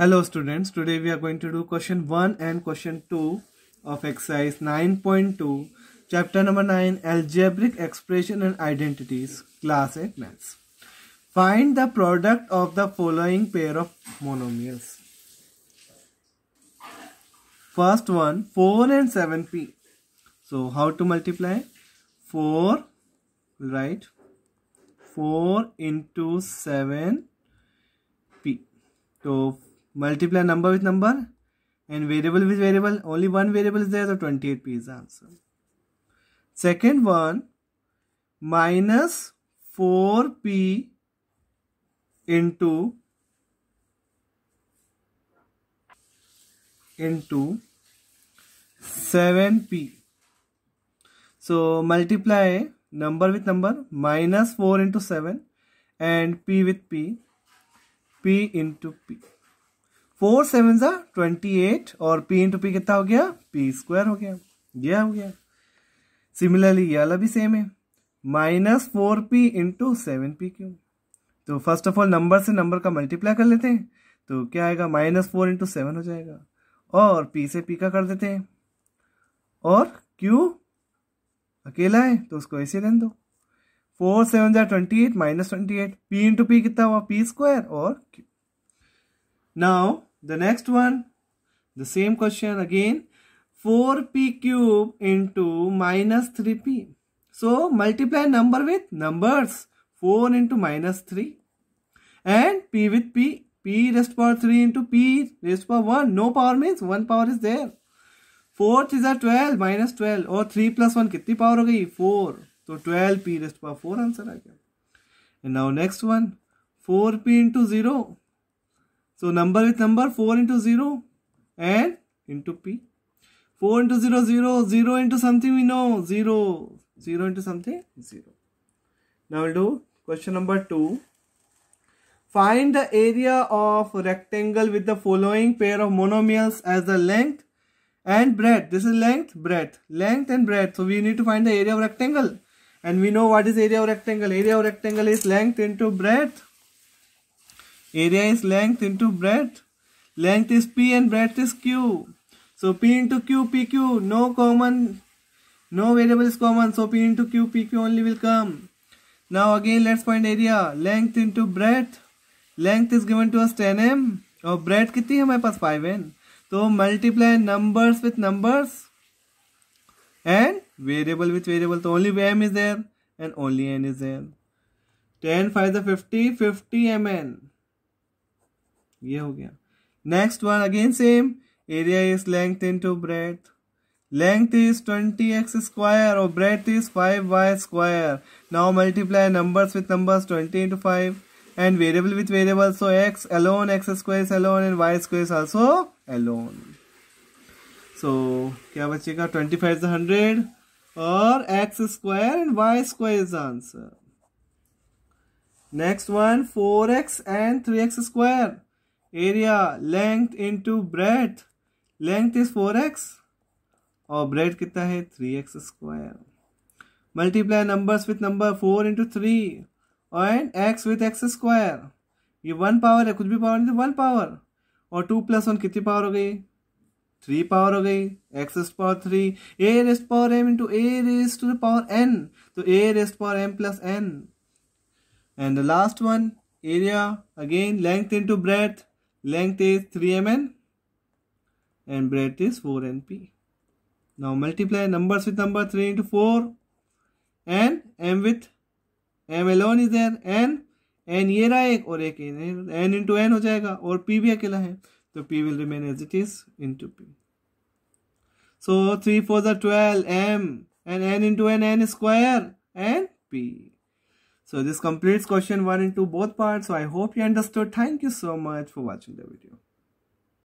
Hello students, today we are going to do question 1 and question 2 of exercise 9.2, chapter number 9, Algebraic Expression and Identities, class 8 maths. Find the product of the following pair of monomials. First one, 4 and 7p. So how to multiply? 4, right? 4 into 7p. So multiply number with number and variable with variable only one variable is there so 28p is the answer second one minus 4p into into 7p so multiply number with number minus 4 into 7 and p with p p into p four seven सा twenty eight और P into P कितना हो गया P square हो गया यह हो गया सिमिलरली ये वाला भी सेम है minus four P into seven P Q तो फर्स्ट ऑफ ऑल नंबर से नंबर का मल्टीप्लाई कर लेते हैं तो क्या आएगा माइनस फोर इंटू सेवन हो जाएगा और पी से पी का कर देते हैं और क्यू अकेला है तो उसको ऐसे रहने दो फोर सेवन जार twenty eight minus twenty eight P into P कितना हुआ पी स्क्वायर और Q now The next one, the same question again. 4p cube into minus 3p. So multiply number with numbers. 4 into minus 3 and p with p. p raised power 3 into p raised power 1. No power means 1 power is there. 4 is a 12 minus 12 or 3 1 कितनी power हो गई 4 So 12 p raised power 4 Answer uh And now next one. 4p into 0. So number with number 4 into 0 and into p. 4 into 0 0 0 into something we know 0 0 into something 0. Now we'll do question number 2. Find the area of rectangle with the following pair of monomials as the length and breadth. This is length, breadth, length and breadth. So we need to find the area of rectangle. And we know what is area of rectangle. Area of rectangle is length into breadth Area is length into breadth. Length is P and breadth is Q. So P into Q, PQ. No common, no variable is common. So P into Q, PQ only will come. Now again let's find area. Length into breadth. Length is given to us 10m. और bread कितनी है हमारे पास 5n. तो multiply numbers with numbers and variable with variable तो only M is there and only N is there ten five the fifty fifty M N ये हो गया next one again same area is length into breadth length is twenty X square और breadth is five Y square now multiply numbers with numbers twenty into five and variable with variable so X alone X square is alone and Y square is also alone so क्या बचेगा twenty five hundred और X square and Y square is answer next one four X and three X square area length into breadth length is four X और breadth कितना है three X square multiply numbers with number four into three and X with X square ये one power है कुछ भी power नहीं one तो power और टू प्लस वन कितनी पावर हो गई थ्री पावर हो गई X raised power three A raised power M into A raised to the power N तो A raised power M plus N and the last one area again length into breadth length is 3mn and breadth is 4np. Now multiply numbers with number 3 into 4 and m with m alone is there n n ये रहा एक और एक n into N हो जाएगा और p भी अकेला है तो p will remain as it is into p. So 3 4 are 12 m and n into n n square and p. So this completes question 1 into both parts. So I hope you understood. Thank you so much for watching the video.